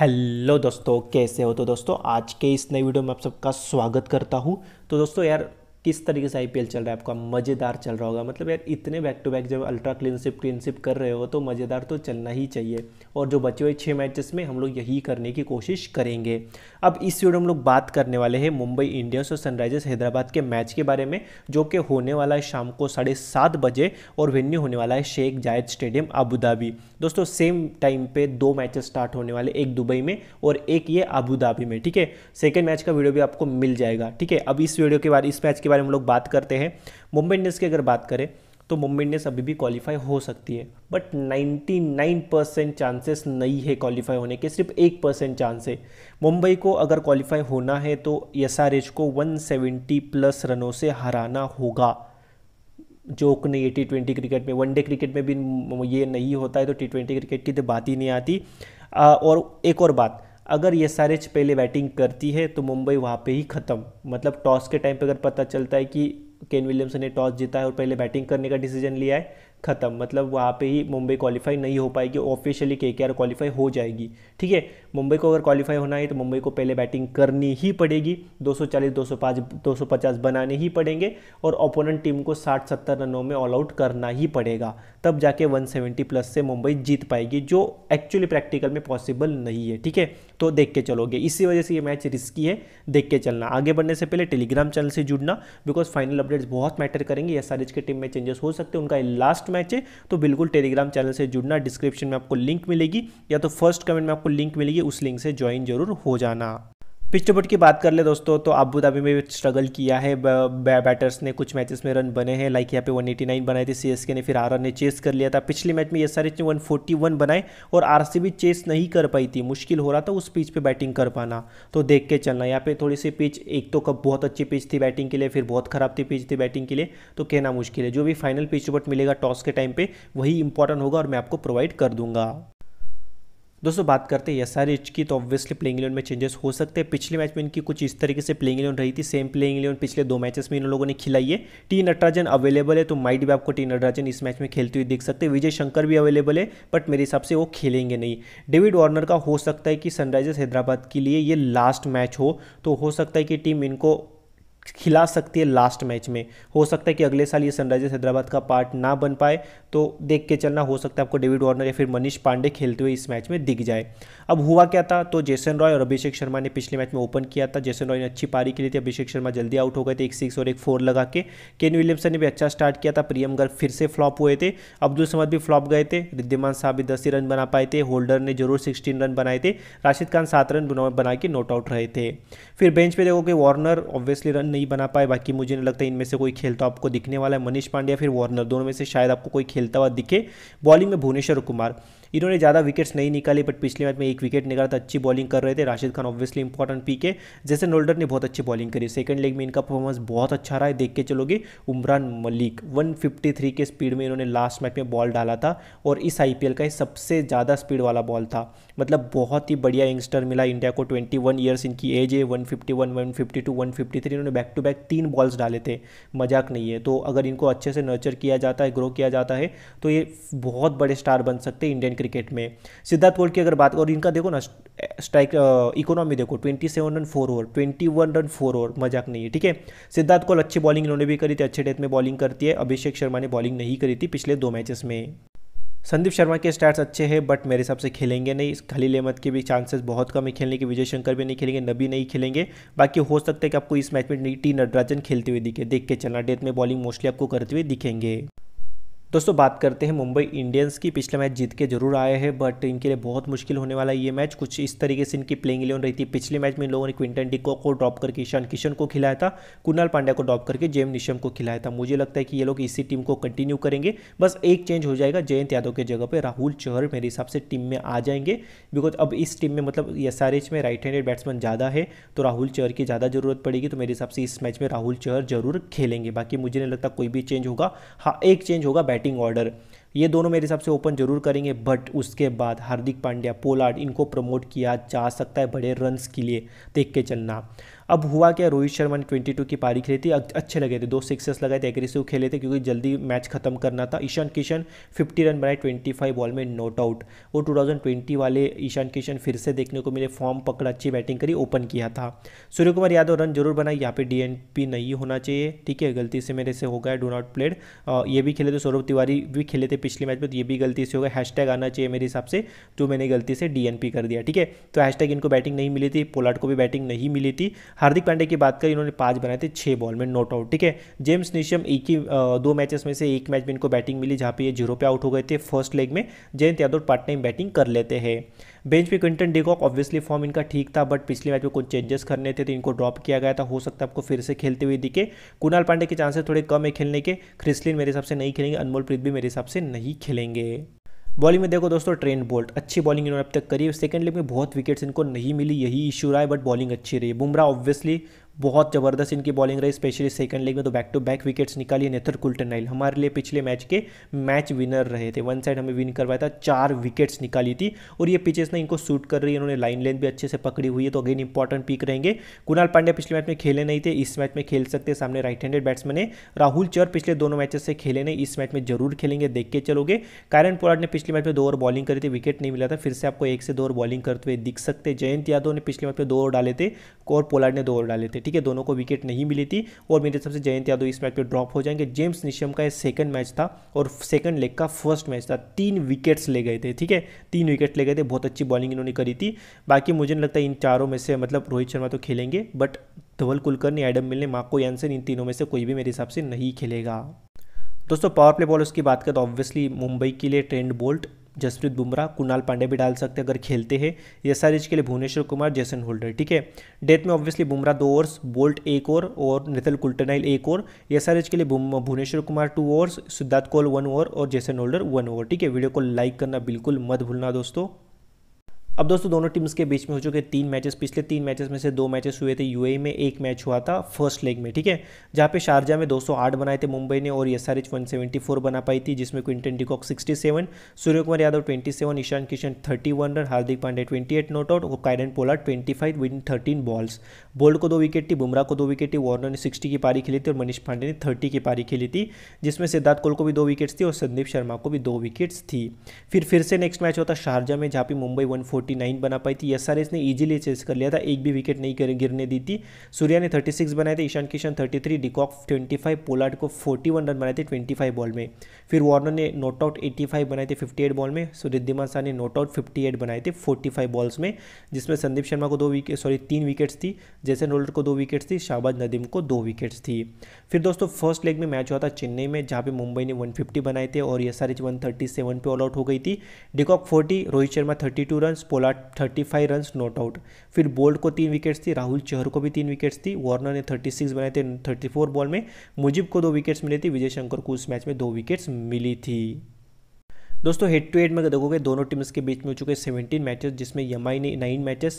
hello दोस्तों कैसे हो तो दोस्तों आज के इस नए वीडियो में आप सबका स्वागत करता हूँ तो दोस्तों यार किस तरीके से आईपीएल चल रहा है आपका मज़ेदार चल रहा होगा मतलब यार इतने बैक टू बैक जब अल्ट्रा क्लीनशिप क्लीनशिप कर रहे हो तो मज़ेदार तो चलना ही चाहिए और जो बचे हुए छः मैचेस में हम लोग यही करने की कोशिश करेंगे अब इस वीडियो में हम लोग बात करने वाले हैं मुंबई इंडियंस और सनराइजर्स हैदराबाद के मैच के बारे में जो कि होने वाला है शाम को साढ़े सात बजे और वेन्यू होने वाला है शेख जायद स्टेडियम अबूधाबी दोस्तों सेम टाइम पे दो मैच स्टार्ट होने वाले एक दुबई में और एक ये अबूधाबी में ठीक है सेकेंड मैच का वीडियो भी आपको मिल जाएगा ठीक है अब इस वीडियो के बाद इस मैच के बारे में हम लोग बात करते हैं मुंबई इंडियंस की अगर बात करें तो मुंबई इंडियंस अभी भी क्वालिफाई हो सकती है बट 99 परसेंट चांसेस नहीं है क्वालिफाई होने के सिर्फ एक परसेंट चांस है मुंबई को अगर क्वालिफाई होना है तो एस को 170 प्लस रनों से हराना होगा जोक नहीं है टी ट्वेंटी क्रिकेट में वनडे क्रिकेट में भी ये नहीं होता है तो टी ट्वेंटी क्रिकेट की तो बात ही नहीं आती आ, और एक और बात अगर ये एच पहले बैटिंग करती है तो मुंबई वहाँ पे ही ख़त्म मतलब टॉस के टाइम पे अगर पता चलता है कि केन विलियम्सन ने टॉस जीता है और पहले बैटिंग करने का डिसीजन लिया है ख़त्म मतलब वहाँ पे ही मुंबई क्वालिफाई नहीं हो पाएगी ऑफिशियली के के आर क्वालिफाई हो जाएगी ठीक है मुंबई को अगर क्वालिफाई होना है तो मुंबई को पहले बैटिंग करनी ही पड़ेगी 240 205 250 बनाने ही पड़ेंगे और ओपोनेंट टीम को 60-70 रनों में ऑल आउट करना ही पड़ेगा तब जाके 170 प्लस से मुंबई जीत पाएगी जो एक्चुअली प्रैक्टिकल में पॉसिबल नहीं है ठीक है तो देख के चलोगे इसी वजह से ये मैच रिस्की है देख के चलना आगे बढ़ने से पहले टेलीग्राम चैनल से जुड़ना बिकॉज फाइनल अपडेट्स बहुत मैटर करेंगे एस के टीम में चेंजेस हो सकते हैं उनका लास्ट लास्ट मैच है तो बिल्कुल टेलीग्राम चैनल से जुड़ना डिस्क्रिप्शन में आपको लिंक मिलेगी या तो फर्स्ट कमेंट में आपको लिंक मिलेगी उस लिंक से ज्वाइन जरूर हो जाना पिचोबट की बात कर ले दोस्तों तो अबू धाबी में स्ट्रगल किया है बैटर्स ने कुछ मैचेस में रन बने हैं लाइक यहाँ पे 189 बनाए थे सीएसके ने फिर आर ने चेस कर लिया था पिछले मैच में एसआरएच ने 141 बनाए और आरसीबी चेस नहीं कर पाई थी मुश्किल हो रहा था उस पिच पे बैटिंग कर पाना तो देख के चलना यहाँ पे थोड़ी सी पिच एक तो कब बहुत अच्छी पिच थी बैटिंग के लिए फिर बहुत खराब थी पिच थी बैटिंग के लिए तो कहना मुश्किल है जो भी फाइनल पिचोबट मिलेगा टॉस के टाइम पर वही इंपॉर्टेंट होगा और मैं आपको प्रोवाइड कर दूंगा दोस्तों बात करते हैं यसार एच की तो ऑब्वियसली प्लेइंग इलेवन में चेंजेस हो सकते हैं पिछले मैच में इनकी कुछ इस तरीके से प्लेइंग इलेवन रही थी सेम प्लेइंग इलेवन पिछले दो मैचेस में इन लोगों ने खिलाई है टी नटराजन अवेलेबल है तो माइट भी आपको टी नटराजन इस मैच में खेलते हुए देख सकते हैं विजय शंकर भी अवेलेबल है बट मेरे हिसाब से वो खेलेंगे नहीं डेविड वार्नर का हो सकता है कि सनराइजर्स हैदराबाद के लिए ये लास्ट मैच हो तो हो सकता है कि टीम इनको खिला सकती है लास्ट मैच में हो सकता है कि अगले साल ये सनराइजर्स हैदराबाद का पार्ट ना बन पाए तो देख के चलना हो सकता है आपको डेविड वार्नर या फिर मनीष पांडे खेलते हुए इस मैच में दिख जाए अब हुआ क्या था तो जेसन रॉय और अभिषेक शर्मा ने पिछले मैच में ओपन किया था जेसन रॉय ने अच्छी पारी के लिए थी अभिषेक शर्मा जल्दी आउट हो गए थे एक सिक्स और एक फोर लगा के केन विलियमसन ने भी अच्छा स्टार्ट किया था प्रियम गर्ग फिर से फ्लॉप हुए थे अब्दुल समद भी फ्लॉप गए थे रिद्धिमान साहब भी दस ही रन बना पाए थे होल्डर ने जरूर सिक्सटीन रन बनाए थे राशिद खान सात रन बना के नॉट आउट रहे थे फिर बेंच पर देखोगे वार्नर ऑब्वियसली रन नहीं बना पाए बाकी मुझे नहीं लगता इनमें से कोई खेलता तो आपको दिखने वाला है मनीष पांड्या फिर वार्नर दोनों में से शायद आपको कोई खेलता हुआ दिखे बॉलिंग में भुवनेश्वर कुमार इन्होंने ज़्यादा विकेट्स नहीं निकाले बट पिछले मैच में एक विकेट निकाला था अच्छी बॉलिंग कर रहे थे राशिद खान ऑब्वियसली इंपॉर्टेंट पी के जैसे नोल्डर ने बहुत अच्छी बॉलिंग करी सेकंड लेग में इनका परफॉर्मेंस बहुत अच्छा रहा है देख के चलोगे उमरान मलिक वन के स्पीड में इन्होंने लास्ट मैच में बॉल डाला था और इस आई का सबसे ज़्यादा स्पीड वाला बॉल था मतलब बहुत ही बढ़िया यंगस्टर मिला इंडिया को ट्वेंटी इयर्स इनकी एज है वन फिफ्टी 153 इन्होंने बैक टू बैक तीन बॉल्स डाले थे मजाक नहीं है तो अगर इनको अच्छे से नर्चर किया जाता है ग्रो किया जाता है तो ये बहुत बड़े स्टार बन सकते हैं इंडियन क्रिकेट में सिद्धार्थ बोल्ट की अगर बात और इनका देखो ना स्ट्राइक इकोनॉमी देखो 27 seven run four over 21 one run four over मजाक नहीं है ठीक है सिद्धार्थ कोल अच्छी बॉलिंग इन्होंने भी करी थी अच्छे डेथ में बॉलिंग करती है अभिषेक शर्मा ने बॉलिंग नहीं करी थी पिछले दो मैचेस में संदीप शर्मा के स्टार्ट्स अच्छे हैं बट मेरे हिसाब से खेलेंगे नहीं इस खलील अहमद के भी चांसेस बहुत कम है खेलने के विजय शंकर भी नहीं खेलेंगे नबी नहीं खेलेंगे बाकी हो सकता है कि आपको इस मैच में टी नटराजन खेलते हुए दिखे देख के चलना डेथ में बॉलिंग मोस्टली आपको करते हुए दिखेंगे दोस्तों बात करते हैं मुंबई इंडियंस की पिछले मैच जीत के जरूर आए हैं बट इनके लिए बहुत मुश्किल होने वाला है ये मैच कुछ इस तरीके से इनकी प्लेइंग इलेवन रही थी पिछले मैच में इन लोगों ने क्विंटन डिको को ड्रॉप करके ईशान किशन को खिलाया था कुणाल पांड्या को ड्रॉप करके जेम निशम को खिलाया था मुझे लगता है कि ये लोग इसी टीम को कंटिन्यू करेंगे बस एक चेंज हो जाएगा जयंत यादव के जगह पर राहुल चहर मेरे हिसाब से टीम में आ जाएंगे बिकॉज अब इस टीम में मतलब एस में राइट हैंडेड बैट्समैन ज़्यादा है तो राहुल चहर की ज़्यादा ज़रूरत पड़ेगी तो मेरे हिसाब से इस मैच में राहुल चहर जरूर खेलेंगे बाकी मुझे नहीं लगता कोई भी चेंज होगा हाँ एक चेंज होगा बैटिंग ऑर्डर ये दोनों मेरे हिसाब से ओपन जरूर करेंगे बट उसके बाद हार्दिक पांड्या पोलार्ड इनको प्रमोट किया जा सकता है बड़े रन्स के लिए देख के चलना अब हुआ क्या रोहित शर्मा ने ट्वेंटी की पारी खेली थी अच्छे लगे थे दो सिक्सेस लगाए थे एग्रेसिव खेले थे क्योंकि जल्दी मैच खत्म करना था ईशान किशन फिफ्टी रन बनाए ट्वेंटी फाइव बॉल में नॉट आउट वो टू वाले ईशान किशन फिर से देखने को मिले फॉर्म पकड़ अच्छी बैटिंग करी ओपन किया था सूर्य कुमार यादव रन जरूर बनाए यहाँ एन पी नहीं होना चाहिए ठीक है गलती से मेरे से हो गया डो नॉट प्लेड ये भी खेले थे सौरभ तिवारी भी खेले थे पिछले मैच में तो ये भी गलती से हो गया हैशटैग आना चाहिए मेरे हिसाब से तो मैंने गलती से पी कर दिया ठीक है तो हैशटैग इनको बैटिंग नहीं मिली थी पोलाट को भी बैटिंग नहीं मिली थी हार्दिक पांडे की बात करें इन्होंने पाँच बनाए थे छह बॉल में नॉट आउट ठीक है जेम्स निशम एक ही दो मैचेस में से एक मैच में इनको बैटिंग मिली जहाँ पे ये जीरो पे आउट हो गए थे फर्स्ट लेग में Jayant Yadav part time batting कर लेते हैं बेंच पे क्विंटन डेकॉक ऑब्वियसली फॉर्म इनका ठीक था बट पिछले मैच में कुछ चेंजेस करने थे तो इनको ड्रॉप किया गया था हो सकता है आपको फिर से खेलते हुए दिखे कुणाल पांडे के चांसेस थोड़े कम है खेलने के क्रिस्लिन मेरे हिसाब से नहीं खेलेंगे अनमोल प्रीत भी मेरे हिसाब से नहीं खेलेंगे बॉलिंग में देखो दोस्तों ट्रेंड बोल्ट अच्छी बॉलिंग इन्होंने अब तक करी सेकंड लेग में बहुत विकेट्स इनको नहीं मिली यही इशू रहा है बट बॉलिंग अच्छी रही बुमराह ऑब्वियसली बहुत ज़बरदस्त इनकी बॉलिंग रही स्पेशली सेकंड लेग में तो बैक टू बैक विकेट्स निकाली नेथर कुल्टन नाइल हमारे लिए पिछले मैच के मैच विनर रहे थे वन साइड हमें विन करवाया था चार विकेट्स निकाली थी और ये पिचेस ना इनको सूट कर रही है इन्होंने लाइन लेंथ भी अच्छे से पकड़ी हुई है तो अगेन इंपॉर्टेंट पिक रहेंगे कुणाल पांड्या पिछले मैच में खेले नहीं थे इस मैच में खेल सकते सामने राइट हैंडेड बैट्समैन है राहुल चर पिछले दोनों मैचेस से खेले नहीं इस मैच में जरूर खेलेंगे देख के चलोगे कारण पोराट ने पिछले मैच में दो ओवर बॉलिंग करी थी विकेट नहीं मिला था फिर से आपको एक से दो ओवर बॉलिंग करते हुए दिख सकते जयंत यादव ने पिछले मैच में दो ओवर डाले थे और पोलाड ने दो ओवर डाले थे ठीक है दोनों को विकेट नहीं मिली थी और मेरे हिसाब से जयंत यादव इस मैच पर ड्रॉप हो जाएंगे जेम्स निशम का सेकंड मैच था और सेकंड लेग का फर्स्ट मैच था तीन विकेट्स ले गए थे ठीक है तीन विकेट ले गए थे बहुत अच्छी बॉलिंग इन्होंने करी थी बाकी मुझे नहीं लगता है इन चारों में से मतलब रोहित शर्मा तो खेलेंगे but Dhawal Kulkarni Adam Milne Marco Jansen इन तीनों में से कोई भी मेरे हिसाब से नहीं खेलेगा दोस्तों पावर प्ले बॉलर्स की बात करें तो ऑब्वियसली मुंबई के लिए ट्रेंड बोल्ट जसप्रीत बुमराह कुणाल पांडे भी डाल सकते हैं अगर खेलते हैं एसआरएच के लिए भुवनेश्वर कुमार जैसन होल्डर ठीक है डेथ में ऑब्वियसली बुमराह दो ओवर्स बोल्ट एक ओवर और नितिल कुल्टनाइल एक ओवर एसआरएच के लिए Bhuvneshwar Kumar two overs Siddharth Kaul one over और जैसन होल्डर वन ओवर ठीक है वीडियो को लाइक करना बिल्कुल मत भूलना दोस्तों अब दोस्तों दोनों टीम्स के बीच में हो चुके तीन मैचेस पिछले तीन मैचेस में से दो मैचेस हुए थे यूएई e में एक मैच हुआ था फर्स्ट लेग में ठीक है जहाँ पे शारजा में 208 बनाए थे मुंबई ने और एस आर एच बना पाई थी जिसमें Quinton de Kock 67 Surya Kumar Yadav 27 Ishan Kishan 31 run Hardik Pandey 28 not out और Kieron Pollard 25 in thirteen balls Boult को दो विकेट थी बुमराह को दो विकेट थी वार्नर ने सिक्सटी की पारी खेली थी और मनीष पांडे ने थर्टी की पारी खेली थी जिसमें सिद्धार्थ कोल को भी दो विकेट्स थी और संदीप शर्मा को भी दो विकेट्स थी फिर फिर से नेक्स्ट मैच होता शारजा में जहाँ पे मुंबई वन फिफ्टी बना पाई थी एसआरएस ने इजीली चेस कर लिया था एक भी विकेट नहीं गिरने दी थी सूर्या ने थर्टी सिक्स बनाए थे Ishan Kishan thirty three de Kock twenty five Pollard को फोर्टी वन रन बनाए थे ट्वेंटी फाइव बॉल में फिर वार्नर ने नॉट आउट एट्टी फाइव बनाए थे फिफ्टी एट बॉल में सुरिद्धिमान शाह ने नॉट आउट फिफ्टी एट बनाए थे फोर्टी फाइव बॉल्स में जिसमें संदीप शर्मा को दो विकेट सॉरी तीन विकेट्स थी जैसन रोलर को दो विकेट्स थी शाहबाज नदीम को दो विकेट्स थी फिर दोस्तों फर्स्ट लेग में मैच हुआ था चेन्नई में जहाँ पे मुंबई ने वन बनाए थे और एस आर एच वन पे ऑल आउट हो गई थी de Kock forty Rohit Sharma thirty two बोला thirty five run not out फिर बोल्ट को तीन विकेट्स थी राहुल चहर को भी तीन विकेट्स थी वार्नर ने थर्टी सिक्स बनाए थे थर्टी फोर बॉल में मुजिब को दो विकेट्स मिली थी विजय शंकर को उस मैच में दो विकेट्स मिली थी दोस्तों हेड टू हेड में देखोगे दोनों टीम्स के बीच में हो चुके सेवेंटीन मैचेस जिसमें यमाई ने नाइन मैचेस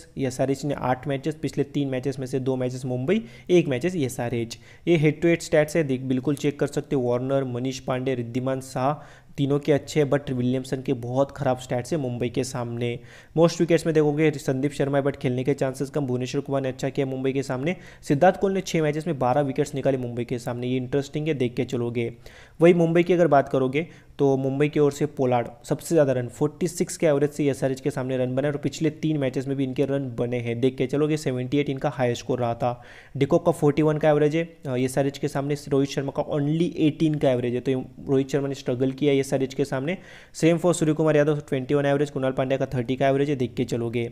एच ने आठ मैचेस पिछले तीन मैचेस में से दो मैचेस मुंबई एक मैचेस एच ये हेड टू हेड स्टैट्स है बिल्कुल चेक कर सकते हो वार्नर मनीष पांडे रिद्धिमान शाह तीनों के अच्छे हैं बट विलियमसन के बहुत खराब स्टैट्स है मुंबई के सामने मोस्ट विकेट्स में देखोगे संदीप शर्मा है बट खेलने के चांसेस कम भुवनेश्वर कुमार ने अच्छा किया मुंबई के सामने सिद्धार्थ कोहली ने छः मैचेस में बारह विकेट्स निकाले मुंबई के सामने ये इंटरेस्टिंग है देख के चलोगे वही मुंबई की अगर बात करोगे तो मुंबई की ओर से पोलार्ड सबसे ज़्यादा रन 46 के एवरेज से एस के सामने रन बने और पिछले तीन मैचेस में भी इनके रन बने हैं देख के चलोगे 78 इनका हाई स्कोर रहा था डिकोक का 41 का एवरेज है एस के सामने रोहित शर्मा का ओनली 18 का एवरेज है तो रोहित शर्मा ने स्ट्रगल किया ये सारी के सामने same for Surya Kumar Yadav twenty one average Krunal Pandya का थर्टी का एवरेज है देख के चलोगे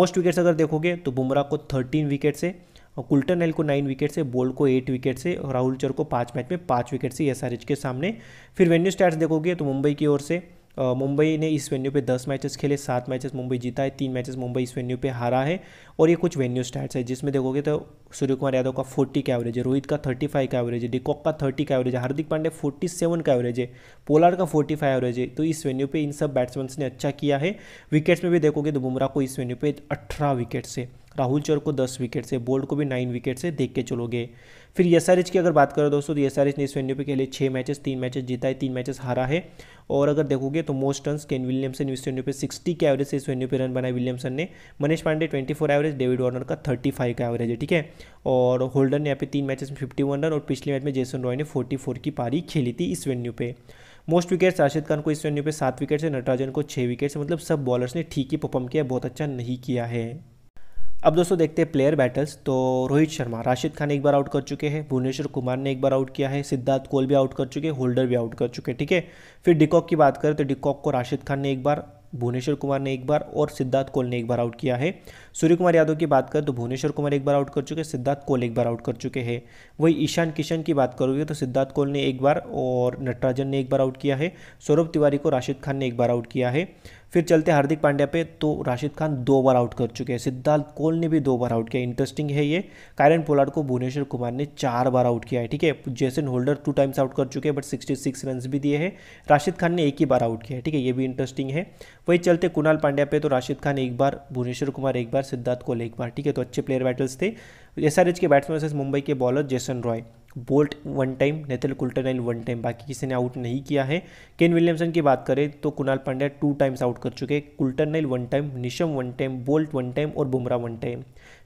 मोस्ट विकेट्स अगर देखोगे तो बुमराह को थर्टीन विकेट से और कुल्टन एल को नाइन विकेट से बोल्ड को एट विकेट से राहुल चर को पाँच मैच में पाँच विकेट से एस के सामने फिर वेन्यू स्टार्ट देखोगे तो मुंबई की ओर से मुंबई ने इस वेन्यू पे दस मैचेस खेले सात मैचेस मुंबई जीता है तीन मैचेस मुंबई इस वेन्यू पे हारा है और ये कुछ वेन्यू स्टैट्स है जिसमें देखोगे तो सूर्य कुमार यादव का फोर्टी का एवरेज है रोहित का थर्टी फाइव का एवरेज है डिकॉक का थर्टी का एवरेज है हार्दिक पांडे फोर्टी सेवन का एवरेज है पोलार का फोर्टी फाइव एवरेज है तो इस वेन्यू पर इन सब बैट्समैन ने अच्छा किया है विकेट्स में भी देखोगे तो बुमराह को इस वेन्यू पर अठारह विकेट से राहुल चौर को दस विकेट से बोल्ड को भी नाइन विकेट से देख के चलोगे फिर एस की अगर बात करो दोस्तों तो एच ने इस वेन्यू पे खेले छः मैचेस तीन मैचेस जीता है तीन मैचेस हारा है और अगर देखोगे तो मोस्ट रन केन विलियमसन इस वेन्यू पे 60 के एवरेज से इस वेन्यू पे रन बनाए विलियमसन ने Manish Pandey 24 average David Warner का 35 का एवरेज है ठीक है और होल्डन ने यहाँ पे तीन मैचेस में वन रन और पिछले मैच में जेसन रॉय ने फोर की पारी खेली थी इस वेन्यू पे मोस्ट विकेट्स राशिद खान को इस वेन्यू पे सात विकेट से नटराजन को छः विकेट से मतलब सब बॉलर्स ने ठीक ही परफॉर्म किया बहुत अच्छा नहीं किया है अब दोस्तों देखते हैं प्लेयर बैटल्स तो रोहित शर्मा राशिद खान एक बार आउट कर चुके हैं भुवनेश्वर कुमार ने एक बार आउट किया है सिद्धार्थ कोल भी आउट कर चुके हैं होल्डर भी आउट कर चुके हैं ठीक है फिर डिकॉक की बात करें तो डिकॉक को राशिद खान ने एक बार भुवनेश्वर कुमार ने एक बार और सिद्धार्थ कोल ने एक बार आउट किया है सूर्य कुमार यादव की बात करें तो भुवनेश्वर कुमार एक बार आउट कर चुके हैं सिद्धार्थ कोल एक बार आउट कर चुके हैं वही ईशान किशन की बात करोगे तो सिद्धार्थ कोल ने एक बार और नटराजन ने एक बार आउट किया है सौरभ तिवारी को राशिद खान ने एक बार आउट किया है फिर चलते हार्दिक पांड्या पे तो राशिद खान दो बार आउट कर चुके हैं सिद्धार्थ कोल ने भी दो बार आउट किया इंटरेस्टिंग है ये कायरन पोलार्ड को भुवनेश्वर कुमार ने चार बार आउट किया है ठीक है Jason Holder to times out कर चुके हैं बट सिक्सटी सिक्स रन भी दिए हैं राशिद खान ने एक ही बार आउट किया है ठीक है ये भी इंटरेस्टिंग है वही चलते कुणाल पांड्या पे तो राशिद खान एक बार भुवनेश्वर कुमार एक बार सिद्धार्थ कोल एक बार ठीक है तो अच्छे प्लेयर बैटल्स थे एस के बैट्समैन वर्सेज मुंबई के bowler Jason Roy Boult one time Nathan Coulter Nile one time बाकी किसी ने आउट नहीं किया है केन विलियमसन की बात करें तो Krunal Pandya two times out कर चुके हैं Coulter Nile one time Neesham one time Boult one time और बुमरा वन टाइम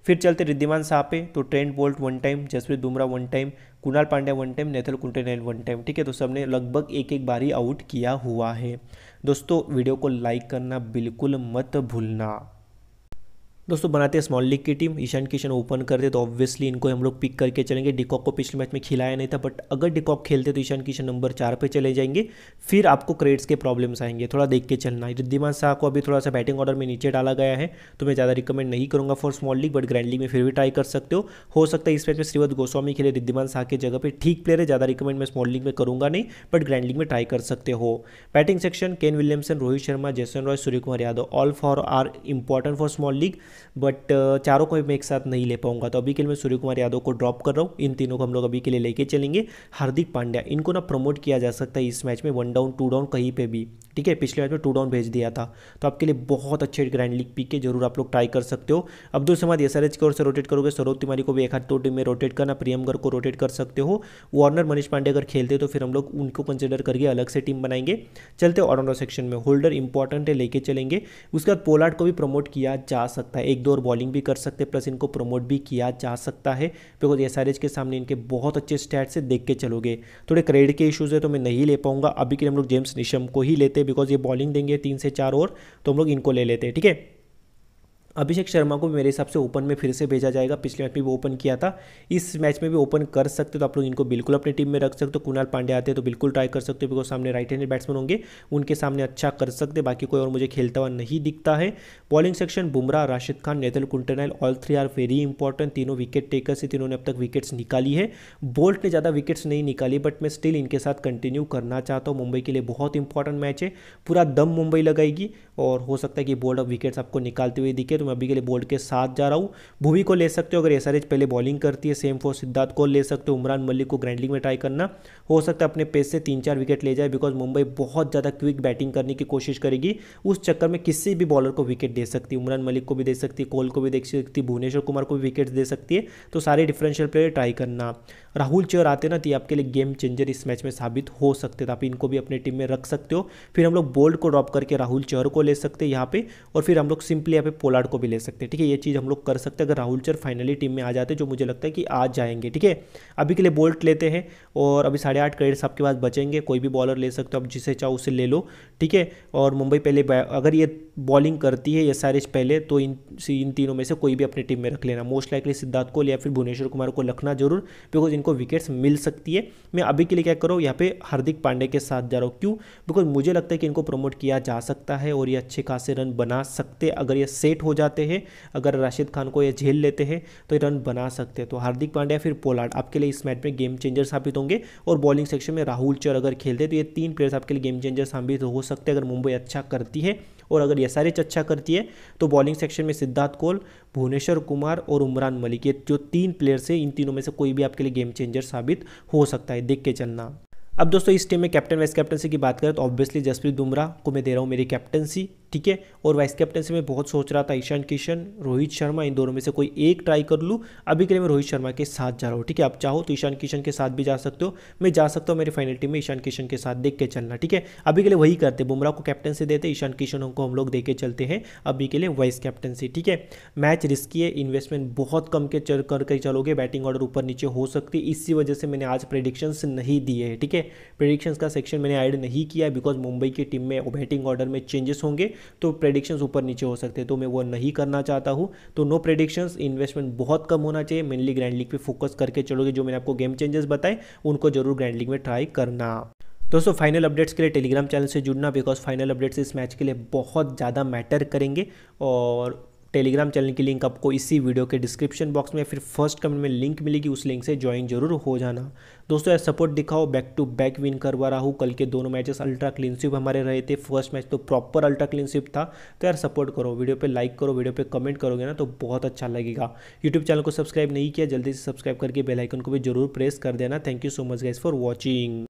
फिर चलते रिद्धिमान साह पे तो Trent Boult one time Jasprit Bumrah one time Krunal Pandya one time Nathan Coulter Nile one time ठीक है तो सबने लगभग एक एक बारी आउट किया हुआ है दोस्तों वीडियो को लाइक करना बिल्कुल मत भूलना दोस्तों बनाते हैं स्मॉल लीग की टीम ईशान किशन ओपन करते तो ऑब्वियसली इनको हम लोग पिक करके चलेंगे डिकॉक को पिछले मैच में खिलाया नहीं था बट अगर डिकॉक खेलते तो ईशान किशन नंबर चार पे चले जाएंगे फिर आपको क्रेड्स के प्रॉब्लम्स आएंगे थोड़ा देख के चलना रिद्धिमान शाह को अभी थोड़ा सा बैटिंग ऑर्डर में नीचे डाला गया है तो मैं ज़्यादा रिकमेंड नहीं करूँगा for small league but grand league में फिर भी ट्राई कर सकते हो हो सकता है इस मैच में श्रीवत गोस्वामी खेले रिद्धिमान शाह के जगह पर ठीक प्लेयर है ज़्यादा रिकमेंड मैं स्मॉल लीग में करूँगा नहीं बट ग्रैंड लीग में ट्राई कर सकते हो batting section Kane Williamson Rohit Sharma Jason Roy Surya Kumar Yadav all four are important for small league but uh, चारों को मैं एक साथ नहीं ले पाऊंगा तो अभी के लिए मैं सूर्य कुमार यादव को ड्रॉप कर रहा हूँ इन तीनों को हम लोग अभी के लिए लेके चलेंगे हार्दिक पांड्या इनको ना प्रमोट किया जा सकता है इस मैच में वन डाउन टू डाउन कहीं पर भी ठीक है पिछले मैच में टू डाउन भेज दिया था तो आपके लिए बहुत अच्छे ग्रैंड लीग पी के जरूर आप लोग ट्राई कर सकते हो अब्दुल समाद एस की ओर से रोटेट करोगे सरोज तिवारी को भी एक हाथ दो टीम में रोटेट करना प्रियमगर को रोटेट कर सकते हो वार्नर मनीष पांडे अगर खेलते तो फिर हम लोग उनको कंसिडर करके अलग से टीम बनाएंगे चलते ऑलराउंडर सेक्शन में होल्डर इंपॉर्टेंट है लेके चलेंगे उसके बाद पोलार्ड को भी प्रमोट किया जा सकता है एक दो और बॉलिंग भी कर सकते हैं प्लस इनको प्रमोट भी किया जा सकता है बिकॉज एस के सामने इनके बहुत अच्छे स्टैट से देख के चलोगे थोड़े क्रेडिट के इशूज़ है तो मैं नहीं ले पाऊंगा अभी के लिए हम लोग जेम्स निशम को ही लेते हैं बिकॉज ये बॉलिंग देंगे तीन से चार ओवर तो हम लोग इनको ले लेते हैं ठीक है अभिषेक शर्मा को मेरे हिसाब से ओपन में फिर से भेजा जाएगा पिछले मैच में भी ओपन किया था इस मैच में भी ओपन कर सकते तो आप लोग इनको बिल्कुल अपनी टीम में रख सकते हो कुणाल पांडे आते हैं तो बिल्कुल ट्राई कर सकते हो बिकॉज सामने राइट हैंडेड बैट्समैन होंगे उनके सामने अच्छा कर सकते बाकी कोई और मुझे खेलता हुआ नहीं दिखता है bowling section Bumrah Rashid Khan Nathan Coulter Nile all three are very important तीनों विकेट टेकर से तीनों ने अब तक विकेट्स निकाली है बोल्ट ने ज़्यादा विकेट्स नहीं निकाली बट मैं स्टिल इनके साथ कंटिन्यू करना चाहता हूँ मुंबई के लिए बहुत इंपॉर्टेंट मैच है पूरा दम मुंबई लगाएगी और हो सकता है कि बोल्ट अब विकेट्स आपको निकालते हुए दिखे तो मैं अभी के लिए बोल्ड के साथ जा रहा हूँ भूवी को ले सकते हो अगर एस पहले बॉलिंग करती है सेम फॉर सिद्धार्थ को ले सकते हो उमरान मलिक को ग्रैंडलिंग में ट्राई करना हो सकता है अपने पेस से तीन चार विकेट ले जाए बिकॉज मुंबई बहुत ज़्यादा क्विक बैटिंग करने की कोशिश करेगी उस चक्कर में किसी भी बॉलर को विकेट दे सकती है उमरान मलिक को भी दे सकती है कोल को भी दे सकती है भुवनेश्वर कुमार को भी विकेट दे सकती है तो सारे डिफरेंशियल प्लेयर ट्राई करना राहुल चेयर आते ना तो आपके लिए गेम चेंजर इस मैच में साबित हो सकते थे आप इनको भी अपनी टीम में रख सकते हो फिर हम लोग बोल्ड को ड्रॉप करके राहुल चेयर को ले सकते हैं यहाँ पे और फिर हम लोग सिंपली यहाँ पे पोलार्ड को भी ले सकते हैं ठीक है ये चीज़ हम लोग कर सकते हैं अगर राहुल चर फाइनली टीम में आ जाते जो मुझे लगता है कि आज जाएंगे ठीक है अभी के लिए बोल्ट लेते हैं और अभी साढ़े आठ क्रेडिट्स आपके पास बचेंगे कोई भी बॉलर ले सकते हो आप जिसे चाहो उसे ले लो ठीक है और मुंबई पहले अगर ये बॉलिंग करती है एस आर पहले तो इन इन तीनों में से कोई भी अपनी टीम में रख लेना मोस्ट लाइकली सिद्धार्थ को या फिर भुवनेश्वर कुमार को रखना जरूर बिकॉज इनको विकेट्स मिल सकती है मैं अभी के लिए क्या करूँ यहाँ पे हार्दिक पांडे के साथ जा रहा हूँ क्यों बिकॉज मुझे लगता है कि इनको प्रमोट किया जा सकता है और ये अच्छे खासे रन बना सकते अगर ये सेट हो जाते हैं अगर राशिद खान को ये झेल लेते हैं तो ये रन बना सकते हैं तो हार्दिक पांड्या फिर पोलार्ड आपके लिए इस मैच में गेम चेंजर साबित होंगे और बॉलिंग सेक्शन में राहुल चर अगर खेलते तो ये तीन प्लेयर्स आपके लिए गेम चेंजर साबित हो सकते हैं अगर मुंबई अच्छा करती है और अगर एस अच्छा करती है तो बॉलिंग सेक्शन में सिद्धार्थ कोल भुवनेश्वर कुमार और उमरान मलिक ये जो तीन प्लेयर्स हैं इन तीनों में से कोई भी आपके लिए गेम चेंजर साबित हो सकता है देख के चलना अब दोस्तों इस टीम में कैप्टन वाइस कैप्टनसी की बात करें तो ऑब्वियसली जसप्रीत बुमराह को मैं दे रहा हूँ मेरी कैप्टनसी ठीक है और वाइस कैप्टनसी में बहुत सोच रहा था ईशान किशन रोहित शर्मा इन दोनों में से कोई एक ट्राई कर लूँ अभी के लिए मैं रोहित शर्मा के साथ जा रहा हूँ ठीक है आप चाहो तो ईशान किशन के साथ भी जा सकते हो मैं जा सकता हूँ मेरी फाइनल टीम में ईशान किशन के साथ देख के चलना ठीक है अभी के लिए वही करते बुमराह को कैप्टनसी देते ईशान किशन को हम लोग दे के चलते हैं अभी के लिए वाइस कैप्टनसी ठीक है मैच रिस्की है इन्वेस्टमेंट बहुत कम के चल करके चलोगे बैटिंग ऑर्डर ऊपर नीचे हो सकती है इसी वजह से मैंने आज प्रेडिक्शंस नहीं दिए हैं ठीक है प्रेडिक्शंस का सेक्शन मैंने ऐड नहीं किया बिकॉज मुंबई की टीम में बैटिंग ऑर्डर में चेंजेस होंगे तो प्रेडिक्शंस ऊपर नीचे हो सकते हैं तो मैं वो नहीं करना चाहता हूँ तो नो प्रेडिक्शंस इन्वेस्टमेंट बहुत कम होना चाहिए मेनली ग्रैंड लीग पे फोकस करके चलोगे जो मैंने आपको गेम चेंजेस बताए उनको जरूर ग्रैंड लीग में ट्राई करना दोस्तों फाइनल अपडेट्स के लिए टेलीग्राम चैनल से जुड़ना बिकॉज फाइनल अपडेट्स इस मैच के लिए बहुत ज़्यादा मैटर करेंगे और टेलीग्राम चैनल की लिंक आपको इसी वीडियो के डिस्क्रिप्शन बॉक्स में फिर फर्स्ट कमेंट में लिंक मिलेगी उस लिंक से ज्वाइन जरूर हो जाना दोस्तों यार सपोर्ट दिखाओ बैक टू बैक विन करवा रहा हूँ कल के दोनों मैचेस अल्ट्रा क्लीन हमारे रहे थे फर्स्ट मैच तो प्रॉपर अल्ट्रा क्लीन था तो यार सपोर्ट करो वीडियो पे लाइक करो वीडियो पर कमेंट करोगे ना तो बहुत अच्छा लगेगा यूट्यूब चैनल को सब्सक्राइब नहीं किया जल्दी से सब्सक्राइब करके बेलाइकन को भी जरूर प्रेस कर देना thank you so much guys for watching